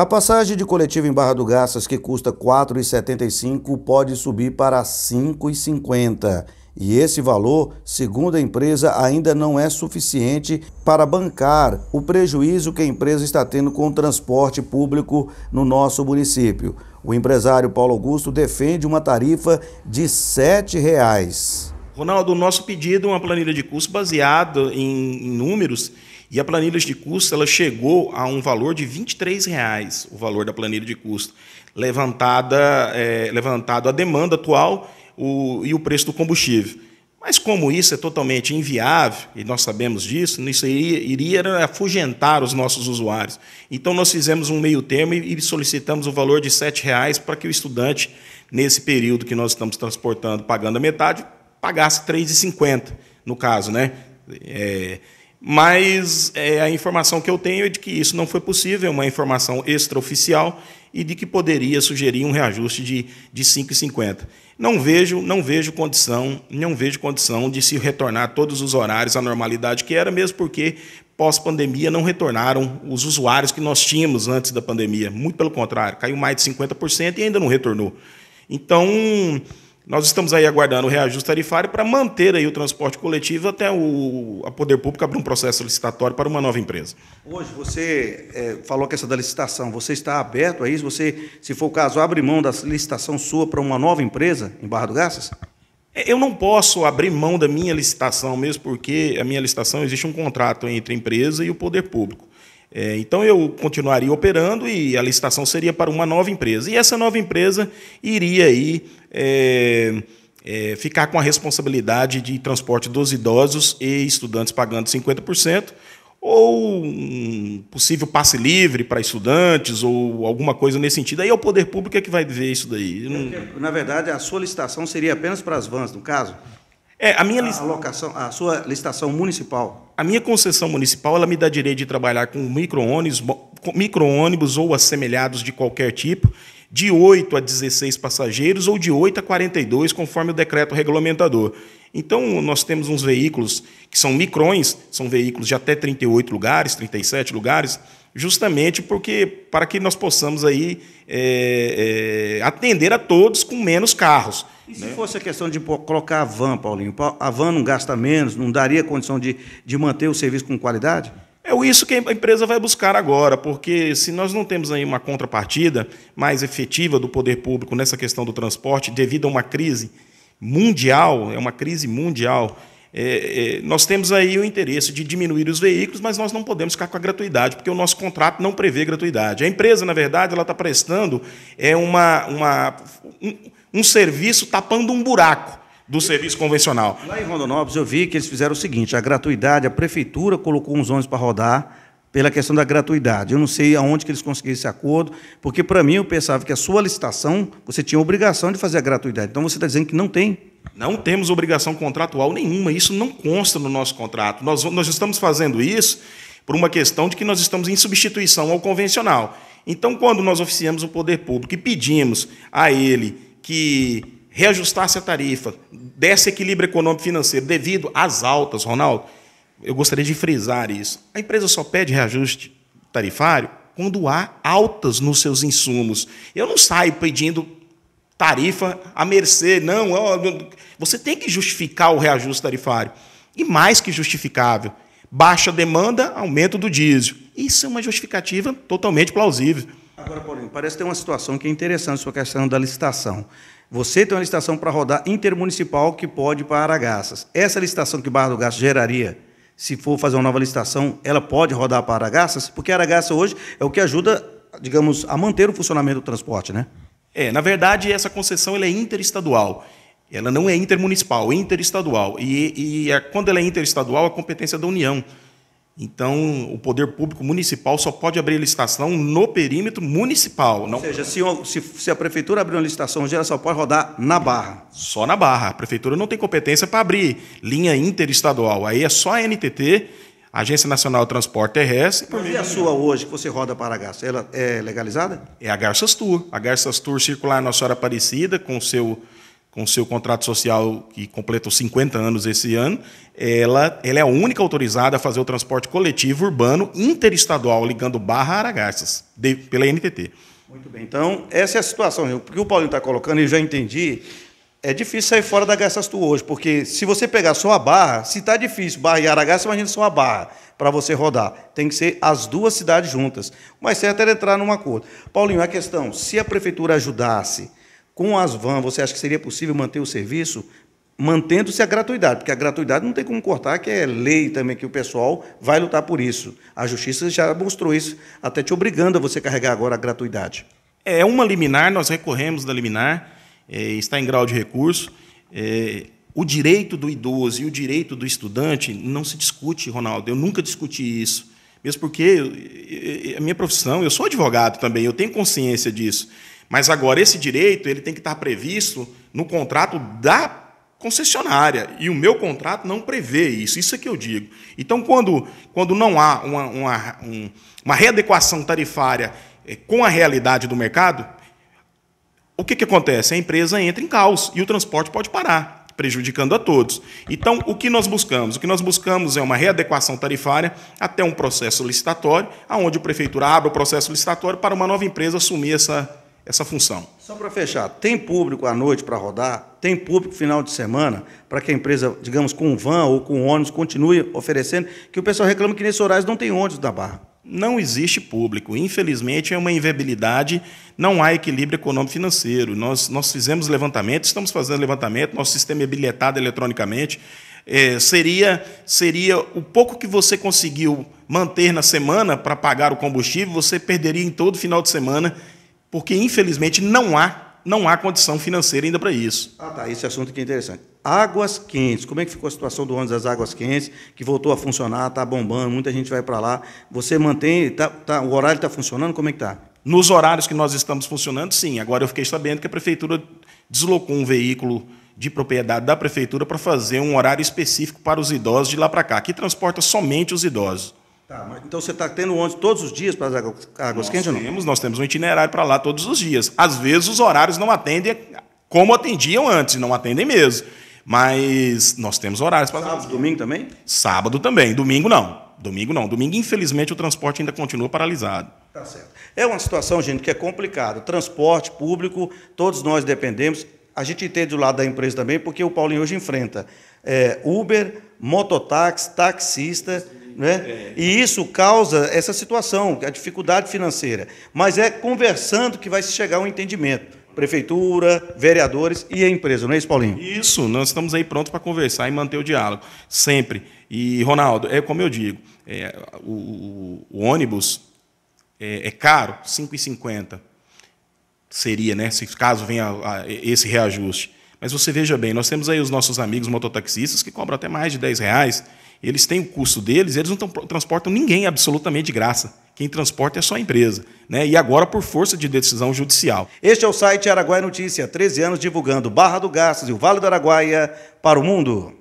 A passagem de coletivo em Barra do Garças, que custa R$ 4,75, pode subir para R$ 5,50. E esse valor, segundo a empresa, ainda não é suficiente para bancar o prejuízo que a empresa está tendo com o transporte público no nosso município. O empresário Paulo Augusto defende uma tarifa de R$ 7,00. Ronaldo, o nosso pedido é uma planilha de custo baseado em, em números e a planilha de custo ela chegou a um valor de R$ reais, o valor da planilha de custo, levantada, é, levantado a demanda atual o, e o preço do combustível. Mas como isso é totalmente inviável, e nós sabemos disso, isso iria, iria afugentar os nossos usuários. Então nós fizemos um meio termo e solicitamos o valor de R$ reais para que o estudante, nesse período que nós estamos transportando, pagando a metade, pagasse R$ 3,50, no caso, né? É, mas é, a informação que eu tenho é de que isso não foi possível, uma informação extraoficial, e de que poderia sugerir um reajuste de, de 5,50. Não vejo, não vejo condição, não vejo condição de se retornar todos os horários à normalidade que era, mesmo porque pós-pandemia não retornaram os usuários que nós tínhamos antes da pandemia. Muito pelo contrário, caiu mais de 50% e ainda não retornou. Então, nós estamos aí aguardando o reajuste tarifário para manter aí o transporte coletivo até o, a Poder Público abrir um processo licitatório para uma nova empresa. Hoje, você é, falou que essa da licitação, você está aberto a isso? Você, se for o caso, abre mão da licitação sua para uma nova empresa em Barra do Garças? É, eu não posso abrir mão da minha licitação, mesmo porque a minha licitação existe um contrato entre a empresa e o poder público. É, então eu continuaria operando e a licitação seria para uma nova empresa. E essa nova empresa iria aí. É, é, ficar com a responsabilidade de transporte dos idosos e estudantes pagando 50%, ou um possível passe livre para estudantes, ou alguma coisa nesse sentido. Aí é o poder público é que vai ver isso daí. Não... É na verdade, a solicitação seria apenas para as vans, no caso? É, a minha a a sua licitação municipal. A minha concessão municipal, ela me dá direito de trabalhar com micro-ônibus, micro-ônibus ou assemelhados de qualquer tipo, de 8 a 16 passageiros ou de 8 a 42, conforme o decreto regulamentador. Então, nós temos uns veículos que são micrões, são veículos de até 38 lugares, 37 lugares, justamente porque para que nós possamos aí é, é, atender a todos com menos carros. E se né? fosse a questão de colocar a van, Paulinho? A van não gasta menos, não daria condição de, de manter o serviço com qualidade? É isso que a empresa vai buscar agora, porque se nós não temos aí uma contrapartida mais efetiva do poder público nessa questão do transporte, devido a uma crise mundial, é uma crise mundial é, é, nós temos aí o interesse de diminuir os veículos, mas nós não podemos ficar com a gratuidade, porque o nosso contrato não prevê gratuidade. A empresa, na verdade, ela está prestando é uma, uma um, um serviço tapando um buraco do serviço convencional. Lá em Rondonópolis eu vi que eles fizeram o seguinte: a gratuidade, a prefeitura colocou uns ônibus para rodar pela questão da gratuidade. Eu não sei aonde que eles conseguiram esse acordo, porque para mim eu pensava que a sua licitação você tinha a obrigação de fazer a gratuidade. Então você está dizendo que não tem não temos obrigação contratual nenhuma, isso não consta no nosso contrato. Nós, nós estamos fazendo isso por uma questão de que nós estamos em substituição ao convencional. Então, quando nós oficiamos o poder público e pedimos a ele que reajustasse a tarifa, desse equilíbrio econômico financeiro devido às altas, Ronaldo, eu gostaria de frisar isso. A empresa só pede reajuste tarifário quando há altas nos seus insumos. Eu não saio pedindo tarifa à mercê. Não, você tem que justificar o reajuste tarifário. E mais que justificável. Baixa demanda, aumento do diesel. Isso é uma justificativa totalmente plausível. Agora, Paulinho, parece ter uma situação que é interessante sobre a questão da licitação. Você tem uma licitação para rodar intermunicipal que pode para Aragaças. Essa licitação que Barra do Gasto geraria, se for fazer uma nova licitação, ela pode rodar para Aragaças? Porque Aragaça hoje é o que ajuda, digamos, a manter o funcionamento do transporte, né? É, na verdade, essa concessão ela é interestadual. Ela não é intermunicipal, é interestadual. E, e é, quando ela é interestadual, é competência da União. Então, o poder público municipal só pode abrir licitação no perímetro municipal. Não... Ou seja, se, se, se a prefeitura abrir uma licitação hoje, ela só pode rodar na barra. Só na barra. A prefeitura não tem competência para abrir linha interestadual. Aí é só a NTT Agência Nacional de Transporte Terrestre. Por e a sua hoje, que você roda para a ela é legalizada? É a Garças Tour. A Garças Tour Circular Nossa Senhora Aparecida, com seu com seu contrato social que completa os 50 anos esse ano, ela, ela é a única autorizada a fazer o transporte coletivo urbano interestadual, ligando Barra a Aragarças, pela NTT. Muito bem, então essa é a situação. O que o Paulinho está colocando, eu já entendi, é difícil sair fora da Gaçastu hoje, porque se você pegar só a barra, se está difícil, barra e Aragaça, imagina só a barra para você rodar. Tem que ser as duas cidades juntas. O mais certo era entrar num acordo. Paulinho, a questão, se a prefeitura ajudasse com as van, você acha que seria possível manter o serviço? mantendo-se a gratuidade, porque a gratuidade não tem como cortar, que é lei também que o pessoal vai lutar por isso. A justiça já mostrou isso, até te obrigando a você carregar agora a gratuidade. É uma liminar, nós recorremos da liminar. É, está em grau de recurso. É, o direito do idoso e o direito do estudante não se discute, Ronaldo. Eu nunca discuti isso. Mesmo porque a minha profissão, eu sou advogado também, eu tenho consciência disso. Mas agora esse direito ele tem que estar previsto no contrato da concessionária. E o meu contrato não prevê isso, isso é que eu digo. Então, quando, quando não há uma, uma, uma readequação tarifária é, com a realidade do mercado, o que, que acontece? A empresa entra em caos e o transporte pode parar, prejudicando a todos. Então, o que nós buscamos? O que nós buscamos é uma readequação tarifária até um processo licitatório, aonde a prefeitura abre o processo licitatório para uma nova empresa assumir essa, essa função. Só para fechar, tem público à noite para rodar? Tem público final de semana para que a empresa, digamos, com van ou com ônibus, continue oferecendo? Que o pessoal reclama que nesses horários não tem ônibus da Barra não existe público. Infelizmente, é uma inviabilidade, não há equilíbrio econômico-financeiro. Nós, nós fizemos levantamento, estamos fazendo levantamento, nosso sistema é bilhetado eletronicamente. É, seria, seria o pouco que você conseguiu manter na semana para pagar o combustível, você perderia em todo final de semana, porque, infelizmente, não há não há condição financeira ainda para isso. Ah, tá. Esse assunto aqui é interessante. Águas quentes. Como é que ficou a situação do ônibus das águas quentes, que voltou a funcionar, está bombando, muita gente vai para lá. Você mantém, tá, tá o horário está funcionando? Como é que está? Nos horários que nós estamos funcionando, sim. Agora eu fiquei sabendo que a prefeitura deslocou um veículo de propriedade da prefeitura para fazer um horário específico para os idosos de lá para cá, que transporta somente os idosos. Tá, mas então você está tendo ônibus todos os dias para as águas, nós quentes ou não? Temos, nós temos um itinerário para lá todos os dias. Às vezes os horários não atendem como atendiam antes, não atendem mesmo. Mas nós temos horários para. Sábado, domingo também? Sábado também. Domingo não. Domingo não. Domingo, infelizmente, o transporte ainda continua paralisado. Tá certo. É uma situação, gente, que é complicada. Transporte público, todos nós dependemos. A gente entende do lado da empresa também, porque o Paulinho hoje enfrenta é, Uber, mototáxi, taxista. Né? É. E isso causa essa situação, a dificuldade financeira. Mas é conversando que vai se chegar a um entendimento. Prefeitura, vereadores e a empresa, não é isso, Paulinho? Isso, nós estamos aí prontos para conversar e manter o diálogo, sempre. E, Ronaldo, é como eu digo, é, o, o, ônibus é, é caro, R$ 5,50 seria, né, se caso venha a, a, esse reajuste. Mas você veja bem, nós temos aí os nossos amigos mototaxistas que cobram até mais de 10 reais, eles têm o custo deles, eles não transportam ninguém absolutamente de graça. Quem transporta é só a empresa, né? E agora por força de decisão judicial. Este é o site Araguaia Notícia, 13 anos divulgando Barra do Garças e o Vale do Araguaia para o mundo.